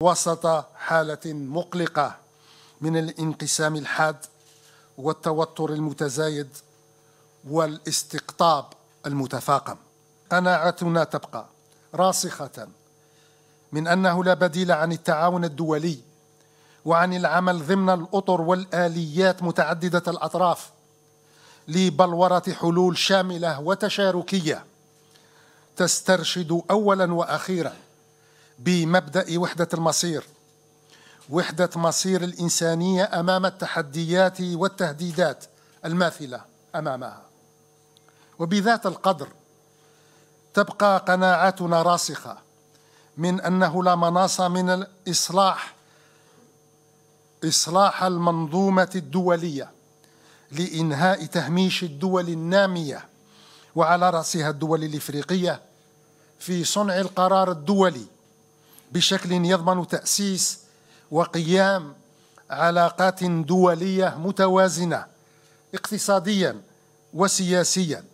وسط حالة مقلقة من الانقسام الحاد والتوتر المتزايد والاستقطاب المتفاقم. قناعتنا تبقى راسخة من أنه لا بديل عن التعاون الدولي وعن العمل ضمن الأطر والآليات متعددة الأطراف لبلورة حلول شاملة وتشاركية تسترشد أولا وأخيرا بمبدا وحده المصير وحده مصير الانسانيه امام التحديات والتهديدات الماثله امامها وبذات القدر تبقى قناعاتنا راسخه من انه لا مناص من الاصلاح اصلاح المنظومه الدوليه لانهاء تهميش الدول الناميه وعلى راسها الدول الافريقيه في صنع القرار الدولي بشكل يضمن تأسيس وقيام علاقات دولية متوازنة اقتصاديا وسياسيا